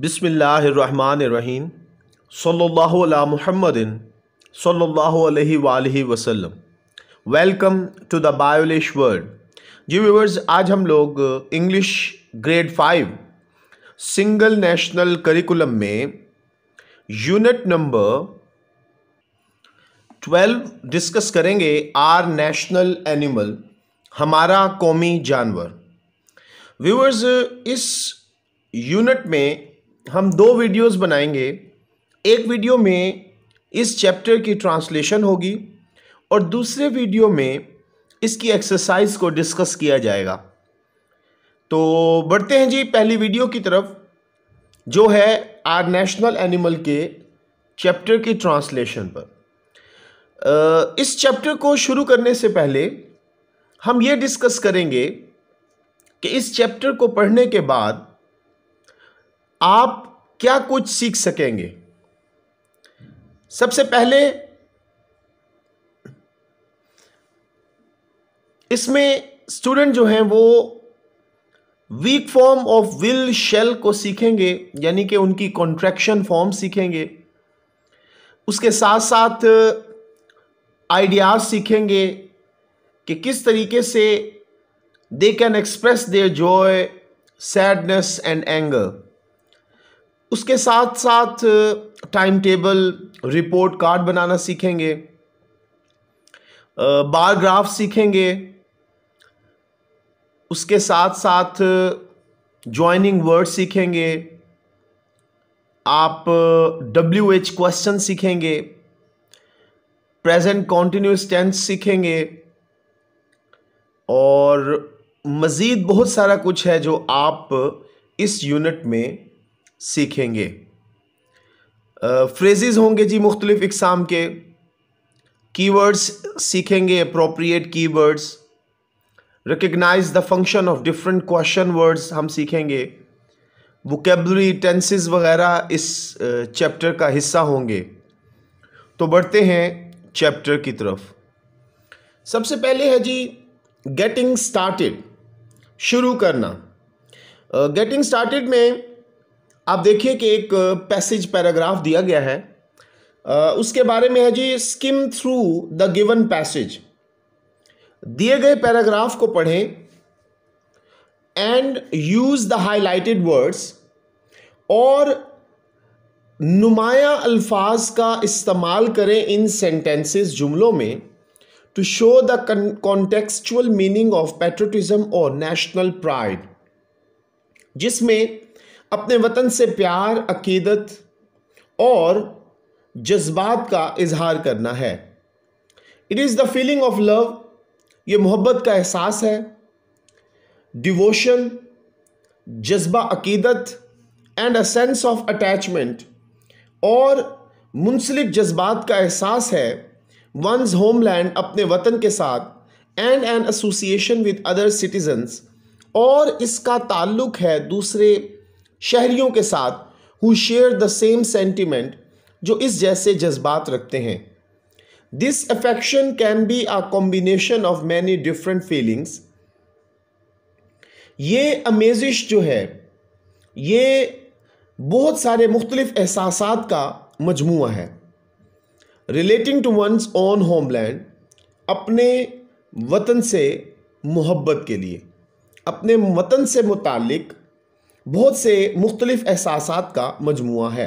बसमीम सल्ला महमदिन सल्ला वसलम welcome to the Biolish world जी व्यूवर्स आज हम लोग English grade five single national curriculum में यूनिट नंबर ट्वेल्व डिस्कस करेंगे आर नेशनल एनिमल हमारा कौमी जानवर व्यूवर्स इस यूनिट में हम दो वीडियोस बनाएंगे एक वीडियो में इस चैप्टर की ट्रांसलेशन होगी और दूसरे वीडियो में इसकी एक्सरसाइज को डिस्कस किया जाएगा तो बढ़ते हैं जी पहली वीडियो की तरफ जो है आर नेशनल एनिमल के चैप्टर की ट्रांसलेशन पर इस चैप्टर को शुरू करने से पहले हम ये डिस्कस करेंगे कि इस चैप्टर को पढ़ने के बाद आप क्या कुछ सीख सकेंगे सबसे पहले इसमें स्टूडेंट जो हैं वो weak form of will shall को सीखेंगे यानी कि उनकी कॉन्ट्रैक्शन फॉर्म सीखेंगे उसके साथ साथ आइडियाज सीखेंगे कि किस तरीके से they can express their joy sadness and anger उसके साथ साथ टाइम टेबल रिपोर्ट कार्ड बनाना सीखेंगे बार ग्राफ सीखेंगे उसके साथ साथ ज्वाइनिंग वर्ड सीखेंगे आप डब्ल्यू एच क्वेश्चन सीखेंगे प्रेजेंट कॉन्टीन्यूस टेंस सीखेंगे और मज़ीद बहुत सारा कुछ है जो आप इस यूनिट में सीखेंगे फ्रेजेस होंगे जी मुख्तलिफ़ इकसाम के कीवर्ड्स सीखेंगे appropriate keywords recognize the function of different question words हम सीखेंगे वोकेबलरी टेंसेस वगैरह इस चैप्टर का हिस्सा होंगे तो बढ़ते हैं चैप्टर की तरफ सबसे पहले है जी गेटिंग स्टार्टेड शुरू करना गेटिंग uh, स्टार्टेड में आप देखिए कि एक पैसेज पैराग्राफ दिया गया है उसके बारे में है जी skim through the given passage दिए गए पैराग्राफ को पढ़ें and use the highlighted words और नुमाया अल्फाज का इस्तेमाल करें इन सेंटेंसेस जुमलों में to show the contextual meaning of patriotism और नेशनल प्राइड जिसमें अपने वतन से प्यार अकीदत और जज्बात का इजहार करना है it is the feeling of love ये मोहब्बत का एहसास है डिवोशन जज्बा अकीदत and a sense of attachment और मुंसलिक जज्बात का एहसास है वंस होमलैंड अपने वतन के साथ and an association with other citizens और इसका ताल्लुक है दूसरे शहरियों के साथ who share the same sentiment जो इस जैसे जज्बात रखते हैं this affection can be a combination of many different feelings ये अमेजिश जो है ये बहुत सारे मुख्तलिफ एहसास का मजमु है relating to one's own homeland अपने वतन से मोहब्बत के लिए अपने वतन से मुतक बहुत से मुख्तलिफ़ एहसास का मजमु है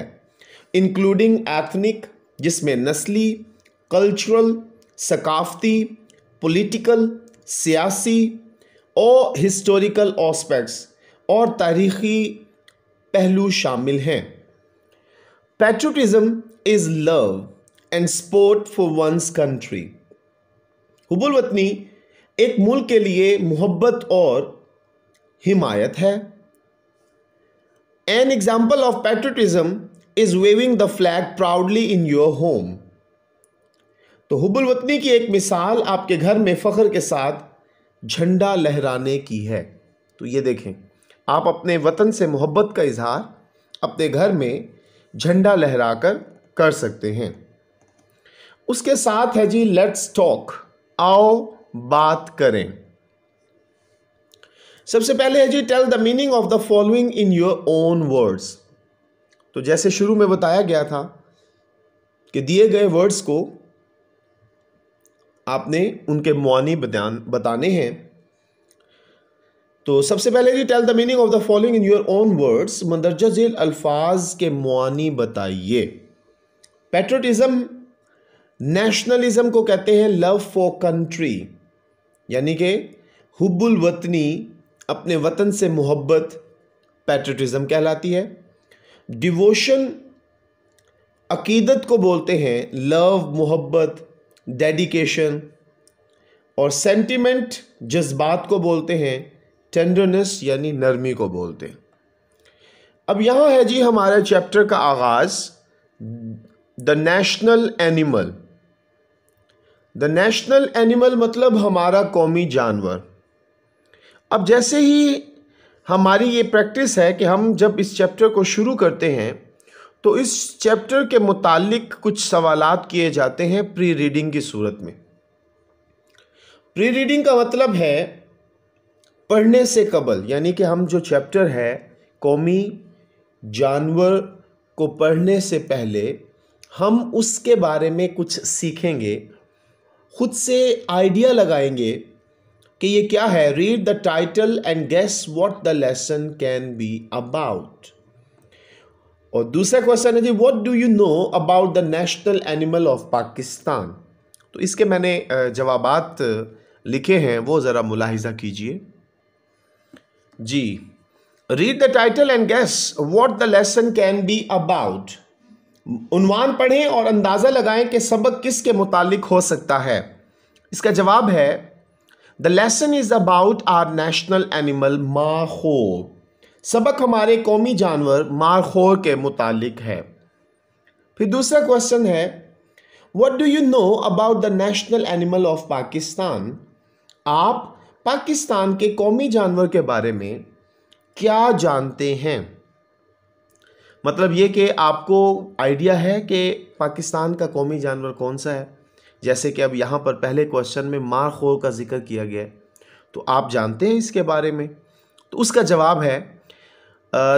इंक्लूडिंग एथनिक जिसमें नस्ली कल्चरल सकाफ़ती पोलिटिकल सियासी और हिस्टोरिकल ऑस्पेक्ट्स और तारीख़ी पहलू शामिल हैं patriotism is love and support for one's country हुबुल वतनी एक मुल्क के लिए मोहब्बत और हिमायत है An example of patriotism is waving the flag proudly in your home. तो हुबुल वतनी की एक मिसाल आपके घर में फ़ख्र के साथ झंडा लहराने की है तो ये देखें आप अपने वतन से मोहब्बत का इजहार अपने घर में झंडा लहराकर कर सकते हैं उसके साथ है जी लेट्स टॉक आओ बात करें सबसे पहले है जी tell the meaning of the following in your own words तो जैसे शुरू में बताया गया था कि दिए गए वर्ड्स को आपने उनके मुआनी बयान बताने हैं तो सबसे पहले जी tell the meaning of the following in your own words मंदरजा झेल अल्फाज के मानी बताइए पेट्रोटिज्म नेशनलिज्म को कहते हैं लव फॉर कंट्री यानी कि हुबुल वतनी अपने वतन से मोहब्बत पैट्रटिज़म कहलाती है डिवोशन अकीदत को बोलते हैं लव मोहब्बत डेडिकेशन और सेंटिमेंट जज्बात को बोलते हैं टेंडरनेस यानी नरमी को बोलते हैं अब यहाँ है जी हमारे चैप्टर का आगाज़ the national animal the national animal मतलब हमारा कौमी जानवर अब जैसे ही हमारी ये प्रैक्टिस है कि हम जब इस चैप्टर को शुरू करते हैं तो इस चैप्टर के मुतालिक कुछ सवालात किए जाते हैं प्री रीडिंग की सूरत में प्री रीडिंग का मतलब है पढ़ने से कबल यानी कि हम जो चैप्टर है कौमी जानवर को पढ़ने से पहले हम उसके बारे में कुछ सीखेंगे खुद से आइडिया लगाएंगे कि ये क्या है read the title and guess what the lesson can be about और दूसरा क्वेश्चन है जी what do you know about the national animal of Pakistan तो इसके मैंने जवाब लिखे हैं वो ज़रा मुलाहिजा कीजिए जी read the title and guess what the lesson can be about उनवान पढ़ें और अंदाज़ा लगाएं कि सबक किसके मुतालिक हो सकता है इसका जवाब है the lesson is about our national animal markhor सबक हमारे कौमी जानवर मारखोर के मुतालिक है फिर दूसरा क्वेश्चन है what do you know about the national animal of Pakistan आप पाकिस्तान के कौमी जानवर के बारे में क्या जानते हैं मतलब ये कि आपको आइडिया है कि पाकिस्तान का कौमी जानवर कौन सा है जैसे कि अब यहाँ पर पहले क्वेश्चन में माँ खोर का जिक्र किया गया तो आप जानते हैं इसके बारे में तो उसका जवाब है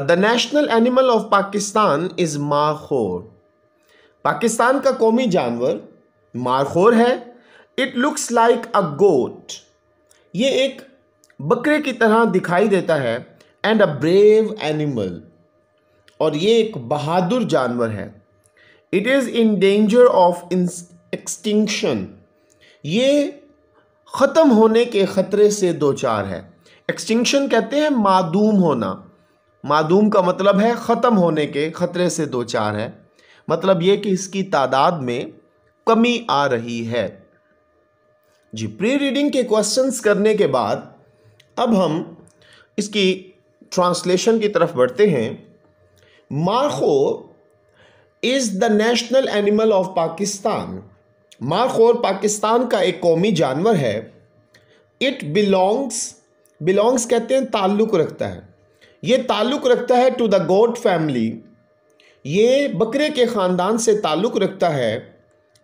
the national animal of Pakistan is khor Pakistan का कौमी जानवर मारखोर है it looks like a goat ये एक बकरे की तरह दिखाई देता है एंड अ ब्रेव एनिमल और ये एक बहादुर जानवर है it is in danger of extinction ये ख़त्म होने के ख़तरे से दो चार है एक्सटिंक्शन कहते हैं मादूम होना मादूम का मतलब है ख़त्म होने के ख़तरे से दो चार है मतलब ये कि इसकी तादाद में कमी आ रही है जी प्री रीडिंग के क्वेश्चंस करने के बाद अब हम इसकी ट्रांसलेशन की तरफ बढ़ते हैं markhor is the national animal of Pakistan markhor Pakistan का एक कौमी जानवर है इट बिलोंग्स बिलोंग्स कहते हैं ताल्लुक़ रखता है ये ताल्लुक़ रखता है टू द गोट फैमिली ये बकरे के ख़ानदान से ताल्लुक़ रखता है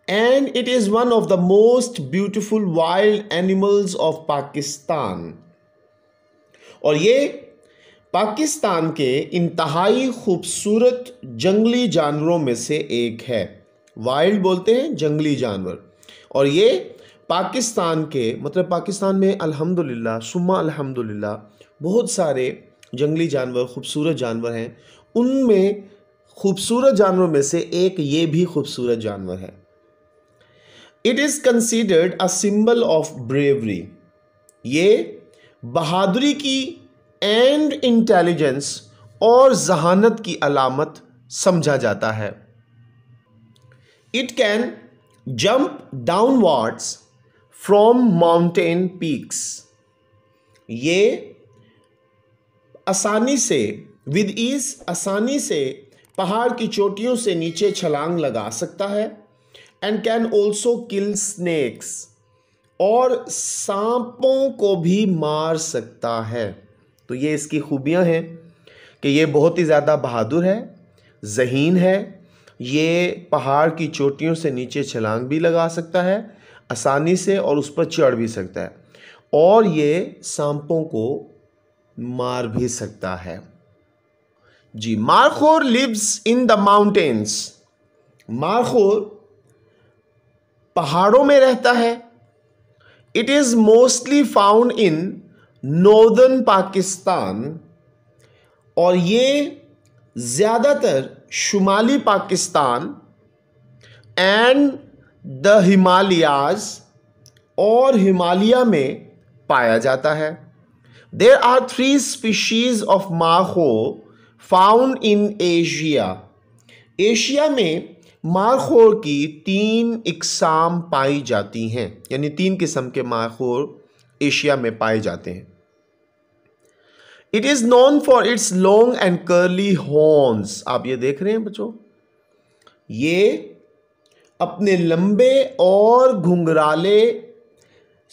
and it is one of the most beautiful wild animals of Pakistan और ये पाकिस्तान के इंतहाई खूबसूरत जंगली जानवरों में से एक है वाइल्ड बोलते हैं जंगली जानवर और ये पाकिस्तान के मतलब पाकिस्तान में अल्हम्दुलिल्लाह सुमा अल्हम्दुलिल्लाह बहुत सारे जंगली जानवर खूबसूरत जानवर हैं उनमें खूबसूरत जानवरों में से एक ये भी खूबसूरत जानवर है it is considered a symbol of bravery ये बहादुरी की एंड इंटेलिजेंस और जहानत की अलामत समझा जाता है It can jump downwards from mountain peaks. ये आसानी से विद ईज आसानी से पहाड़ की चोटियों से नीचे छलांग लगा सकता है and can also kill snakes और सांपों को भी मार सकता है तो ये इसकी खूबियाँ हैं कि ये बहुत ही ज़्यादा बहादुर है जहीन है ये पहाड़ की चोटियों से नीचे छलांग भी लगा सकता है आसानी से और उस पर चढ़ भी सकता है और ये सांपों को मार भी सकता है जी markhor lives in the mountains markhor पहाड़ों में रहता है it is mostly found in northern Pakistan और ये ज़्यादातर शुमाली पाकिस्तान एंड द हिमालयाज और हिमालय में पाया जाता है there are three species of markhor found in Asia Asia में मारखोर की तीन इकसाम पाई जाती हैं यानी तीन किस्म के मारखोर एशिया में पाए जाते हैं it is known for its long and curly horns आप ये देख रहे हैं बच्चों ये अपने लंबे और घुंघराले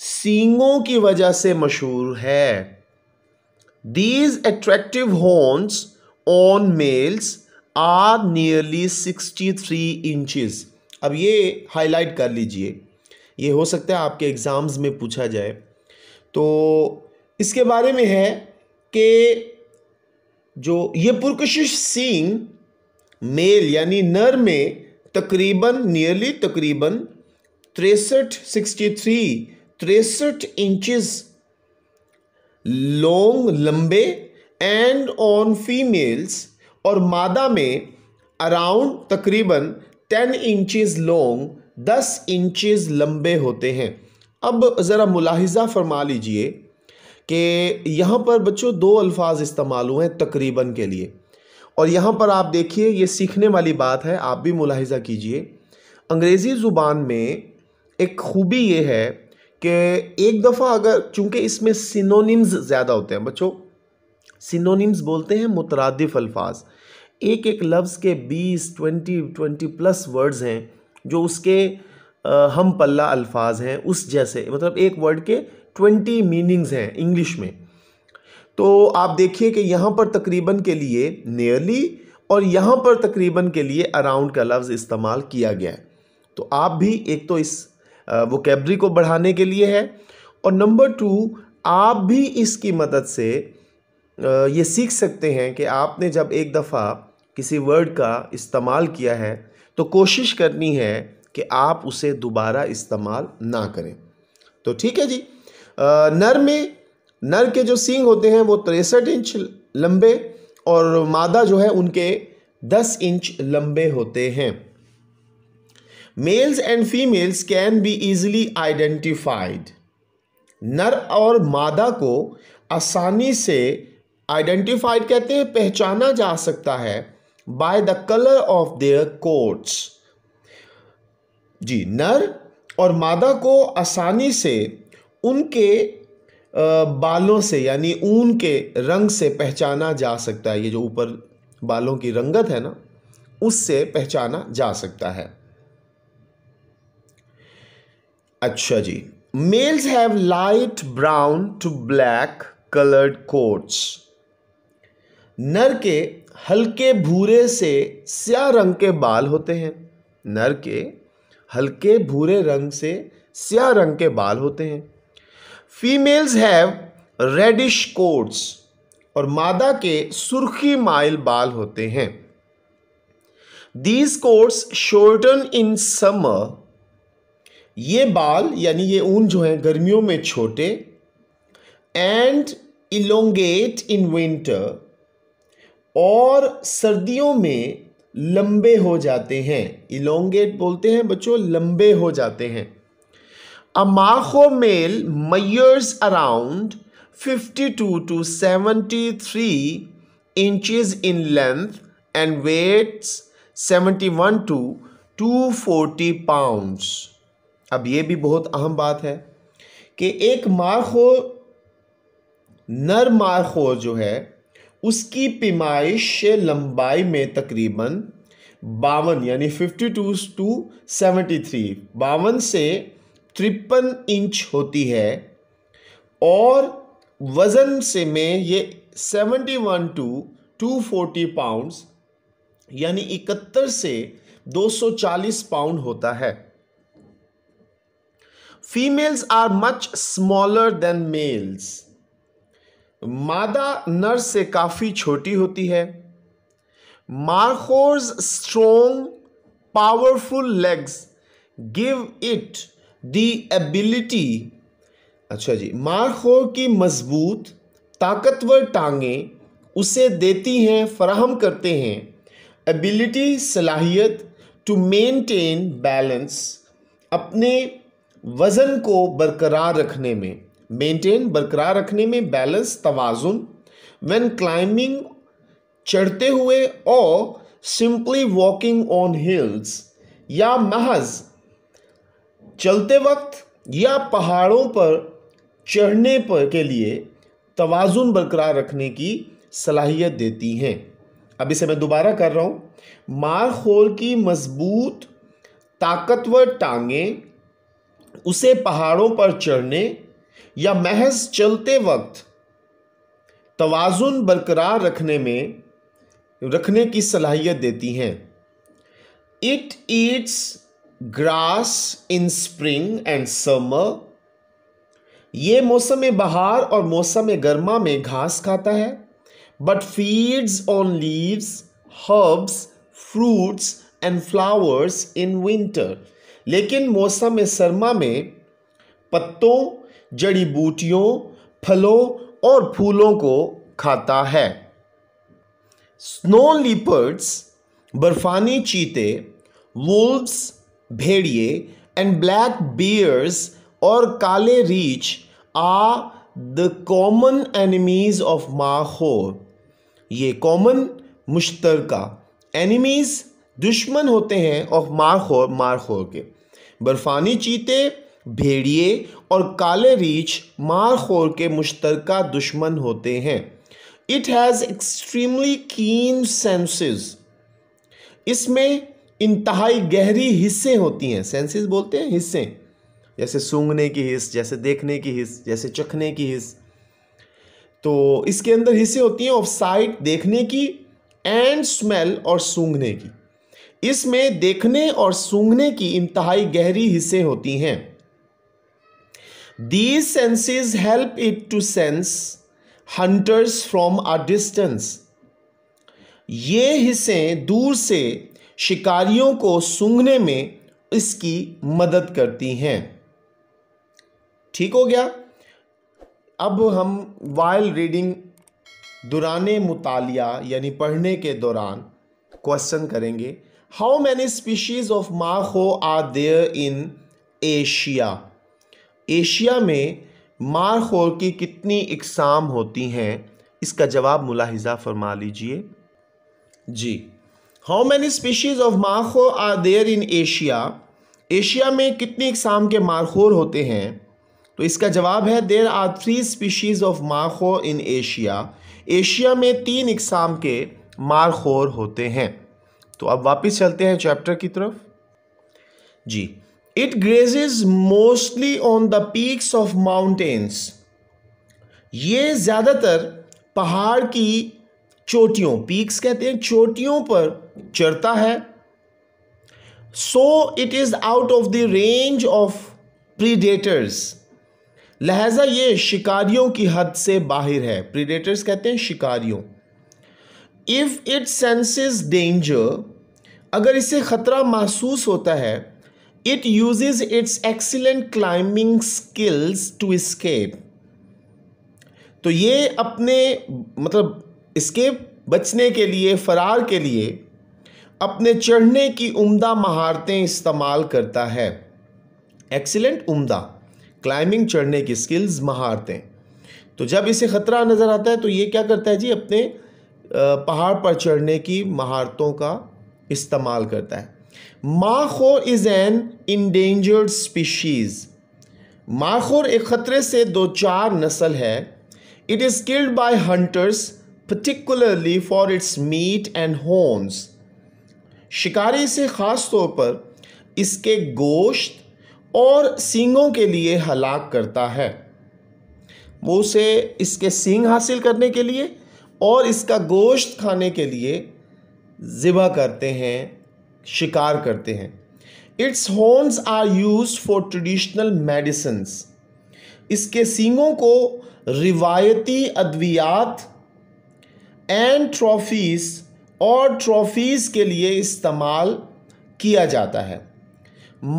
सींगों की वजह से मशहूर है these attractive horns on males are nearly sixty three inches अब ये हाईलाइट कर लीजिए ये हो सकता है आपके एग्ज़ाम्स में पूछा जाए तो इसके बारे में है के जो ये पुरकशिश सींग मेल यानी नर में तकरीबन नियरली तकरीबन तिरसठ सिक्सटी थ्री तिरसठ इंचज लॉन्ग लंबे एंड ऑन फीमेल्स और मादा में अराउंड तकरीबन टेन इंचज लॉन्ग दस इंचज लंबे होते हैं अब ज़रा मुलाहिजा फरमा लीजिए कि यहाँ पर बच्चों दो अल्फाज इस्तेमाल हुए हैं तकरीबन के लिए और यहाँ पर आप देखिए ये सीखने वाली बात है आप भी मुलाहजा कीजिए अंग्रेज़ी ज़ुबान में एक खूबी ये है कि एक दफ़ा अगर चूँकि इसमें सिनोनिम्स ज़्यादा होते हैं बच्चों सिनोनिम्स बोलते हैं मुतरदफ़ अल्फाज एक एक लफ्ज़ के बीस ट्वेंटी ट्वेंटी प्लस वर्ड्स हैं जो उसके हम पल्ला अल्फाज हैं उस जैसे मतलब एक वर्ड के ट्वेंटी मीनिंग्स हैं इंग्लिश में तो आप देखिए कि यहाँ पर तकरीबन के लिए नियरली और यहाँ पर तकरीबन के लिए अराउंड का लफ्ज़ इस्तेमाल किया गया है तो आप भी एक तो इस वो कैबरी को बढ़ाने के लिए है और नंबर टू आप भी इसकी मदद से ये सीख सकते हैं कि आपने जब एक दफ़ा किसी वर्ड का इस्तेमाल किया है तो कोशिश करनी है कि आप उसे दोबारा इस्तेमाल ना करें तो ठीक है जी नर में नर के जो सींग होते हैं वो तिरसठ इंच लंबे और मादा जो है उनके दस इंच लंबे होते हैं males and females can be easily identified नर और मादा को आसानी से आइडेंटिफाइड कहते हैं पहचाना जा सकता है by the colour of their coats जी नर और मादा को आसानी से उनके बालों से यानी ऊन के रंग से पहचाना जा सकता है ये जो ऊपर बालों की रंगत है ना उससे पहचाना जा सकता है अच्छा जी males have light brown to black coloured coats नर के हल्के भूरे से स्या रंग के बाल होते हैं नर के हल्के भूरे रंग से स्या रंग के बाल होते हैं फीमेल्स हैव रेडिश कोट्स और मादा के सुर्खी माइल बाल होते हैं these coats shorten in summer ये बाल यानी ये ऊन जो है गर्मियों में छोटे एंड इलोंगेट इन विंटर और सर्दियों में लंबे हो जाते हैं इलोंगेट बोलते हैं बच्चों लंबे हो जाते हैं A macho male measures around 52 to 73 inches in length and weighs 71 to 240 pounds. अब ये भी बहुत अहम बात है कि एक मारखो नर मारखो जो है उसकी पैमाइश लंबाई में तकरीबन बावन यानी 52 टू 73 बावन से तिरपन इंच होती है और वज़न से में ये 71 टू 240 पाउंड्स यानी इकहत्तर से 240 पाउंड होता है females are much smaller than males मादा नर से काफ़ी छोटी होती है markhor's strong powerful legs give it the ability अच्छा जी मारखोर की मजबूत ताकतवर टांगें उसे देती हैं फराहम करते हैं एबिलिटी सलाहियत टू मेंटेन बैलेंस अपने वज़न को बरकरार रखने में मेंटेन बरकरार रखने में बैलेंस तोज़ुन व्हेन क्लाइंबिंग चढ़ते हुए और सिंपली वॉकिंग ऑन हिल्स या महज चलते वक्त या पहाड़ों पर चढ़ने पर के लिए तोज़ुन बरकरार रखने की सलाहियत देती हैं अब इसे मैं दोबारा कर रहा हूँ मारखोल की मजबूत ताकतवर टांगें उसे पहाड़ों पर चढ़ने या महज चलते वक्त तोज़ुन बरकरार रखने में रखने की सलाहियत देती हैं it eats grass in spring and summer ये मौसम बहार और मौसम गर्मा में घास खाता है but feeds on leaves herbs fruits and flowers in winter लेकिन मौसम सरमा में पत्तों जड़ी बूटियों फलों और फूलों को खाता है स्नो लीपर्ड्स बर्फानी चीते वुल्व्स भेड़िए एंड ब्लैक बियर्स और काले रीच are the common enemies of markhor ये कॉमन मुश्तरका एनिमीज़ दुश्मन होते हैं ऑफ मारखोर मारखोर के बर्फ़ानी चीते भेड़िए और काले रीछ मारखोर के मुश्तर दुश्मन होते हैं it has extremely keen senses इसमें इंतहाई गहरी हिस्से होती हैं सेंसेस बोलते हैं हिस्से जैसे सूंघने की हिस्स जैसे देखने की हिस्स जैसे चखने की हिस्स तो इसके अंदर हिस्से होती हैं ऑफ साइट देखने की एंड स्मेल और सूंघने की इसमें देखने और सूंघने की इंतहाई गहरी हिस्से होती हैं these senses help it to sense hunters from a distance ये हिस्से दूर से शिकारियों को सूंघने में इसकी मदद करती हैं ठीक हो गया अब हम वाइल रीडिंग दौरान मुतालिया यानी पढ़ने के दौरान क्वेश्चन करेंगे how many species of markhor are there in Asia Asia में मारखोर की कितनी इकसाम होती हैं इसका जवाब मुलाहिजा फरमा लीजिए जी how many species of markhor are there in Asia Asia में कितने इकसाम के मारखोर होते हैं तो इसका जवाब है there are three species of markhor in Asia Asia में तीन इकसाम के मारखोर होते हैं तो अब वापस चलते हैं चैप्टर की तरफ जी it grazes mostly on the peaks of mountains ये ज़्यादातर पहाड़ की चोटियों पीक्स कहते हैं चोटियों पर चरता है so it is out of the range of predators लहजा ये शिकारियों की हद से बाहर है प्रीडेटर्स कहते हैं शिकारियों इफ़ इट सेंसेस डेंजर अगर इसे ख़तरा महसूस होता है it uses its excellent climbing skills to escape तो ये अपने मतलब स्केप बचने के लिए फरार के लिए अपने चढ़ने की उम्दा महारतें इस्तेमाल करता है एक्सीलेंट उम्दा क्लाइंबिंग चढ़ने की स्किल्स महारतें तो जब इसे ख़तरा नज़र आता है तो ये क्या करता है जी अपने पहाड़ पर चढ़ने की महारतों का इस्तेमाल करता है markhor is an endangered species markhor एक ख़तरे से दो चार नस्ल है it is killed by hunters particularly for its meat and horns शिकारी से ख़ास तौर पर इसके गोश्त और सींगों के लिए हलाक करता है वो उसे इसके सींग हासिल करने के लिए और इसका गोश्त खाने के लिए ज़िबा करते हैं शिकार करते हैं its horns are use for traditional medicines इसके सींगों को रिवायती अद्वियात एंड ट्रॉफीज़ और ट्रॉफीज़ के लिए इस्तेमाल किया जाता है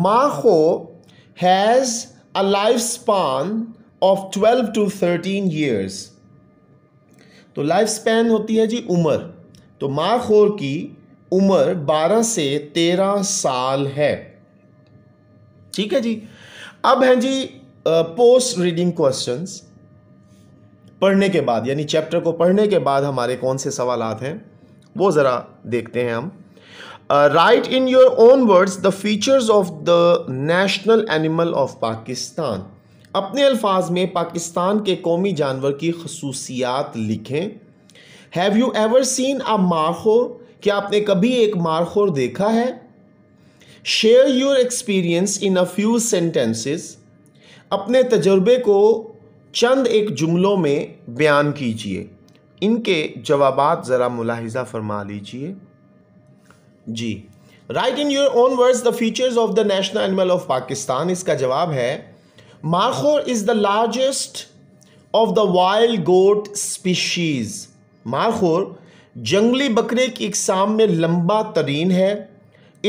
markhor has a life span of twelve to thirteen years तो लाइफ स्पैन होती है जी उम्र तो माखो की उम्र 12 से 13 साल है ठीक है जी अब हैं जी पोस्ट रीडिंग क्वेश्चंस पढ़ने के बाद यानी चैप्टर को पढ़ने के बाद हमारे कौन से सवाल हैं वो ज़रा देखते हैं हम write in your own words the features of the national animal of Pakistan अपने अल्फाज में पाकिस्तान के कौमी जानवर की खसूसियात लिखें have you ever seen a markhor क्या आपने कभी एक मारखोर देखा है share your experience in a few sentences अपने तजर्बे को चंद एक जुमलों में बयान कीजिए इनके जवाब ज़रा मुलाहिजा फरमा लीजिए जी write in your own words the features of the national animal of Pakistan इसका जवाब है markhor is the largest of the wild goat species markhor जंगली बकरे की इकसाम में लंबा तरीन है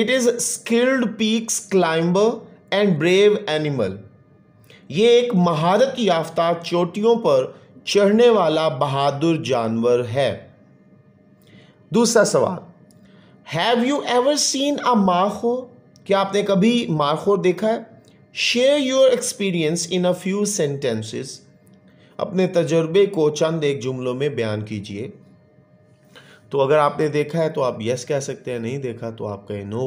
it is skilled peaks climber and brave animal ये एक महारत याफ्ता चोटियों पर चढ़ने वाला बहादुर जानवर है दूसरा सवाल have you ever seen a markhor क्या आपने कभी माखो देखा है share your experience in a few sentences अपने तजर्बे को चंद एक जुमलों में बयान कीजिए तो अगर आपने देखा है तो आप यस कह सकते हैं नहीं देखा तो आप कहें no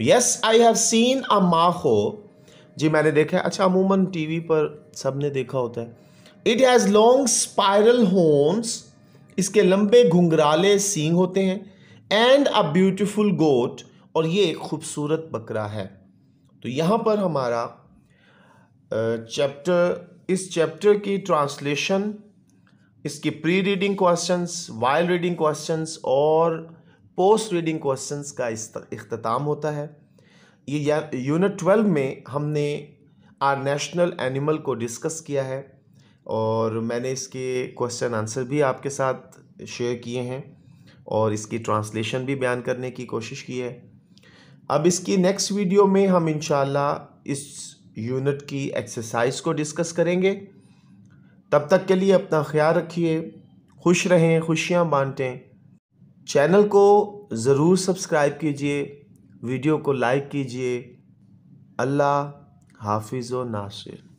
yes I have seen a markhor जी मैंने देखा है अच्छा अमूमन टीवी पर सबने देखा होता है it has long spiral horns इसके लंबे घुंघराले सींग होते हैं एंड अ ब्यूटिफुल गोट और ये एक खूबसूरत बकरा है तो यहाँ पर हमारा चैप्टर इस चैप्टर की ट्रांसलेशन इसकी pre reading questions while reading questions और पोस्ट रीडिंग क्वेश्चंस का अख्ताम होता है ये यूनिट ट्वेल्व में हमने आर नेशनल एनिमल को डिस्कस किया है और मैंने इसके क्वेश्चन आंसर भी आपके साथ शेयर किए हैं और इसकी ट्रांसलेशन भी बयान करने की कोशिश की है अब इसकी नेक्स्ट वीडियो में हम इन इस यूनिट की एक्सरसाइज को डिस्कस करेंगे तब तक के लिए अपना ख्याल रखिए खुश रहें खुशियाँ बांटें चैनल को ज़रूर सब्सक्राइब कीजिए वीडियो को लाइक कीजिए अल्लाह हाफिज़ व नासिर